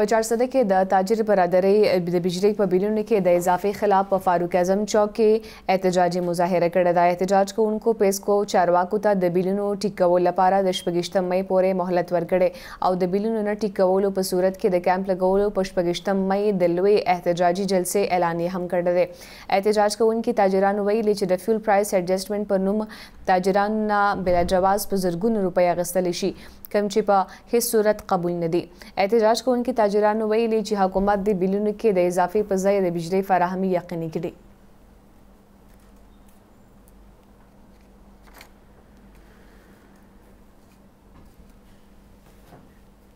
په چارسده کې د تاجر برادرۍ د بجلی په بیلونو کې د اضافي خلاف په فاروق اعظم چوک کې احتجاجي مظاهره کړې ده احتجاج کوونکو پیسکو چارواکو ته د بیلونو ټیکولو لپاره د شپږشتم مې پورې مهلت ورکړې او د بیلونو نه ټیکولو په صورت کې د کیمپ لګولو په شپږشتم مې د لوی احتجاجي جلسې اعلان هم کړی دی احتجاج کوونکي تاجرانو ویلي چې د فیول پرایس ایڈجسټمنټ په نوم تاجران نه بلا جواز په زرګونو روپۍ اغستل شي کم چې په هیڅ صورت قبول نه دي احتجاج کوونکي تاجران مهاجرانو ویلي چې حکومت د بیلونو کې د اضافي په ځای د بجلی فراهمي یقیني کړي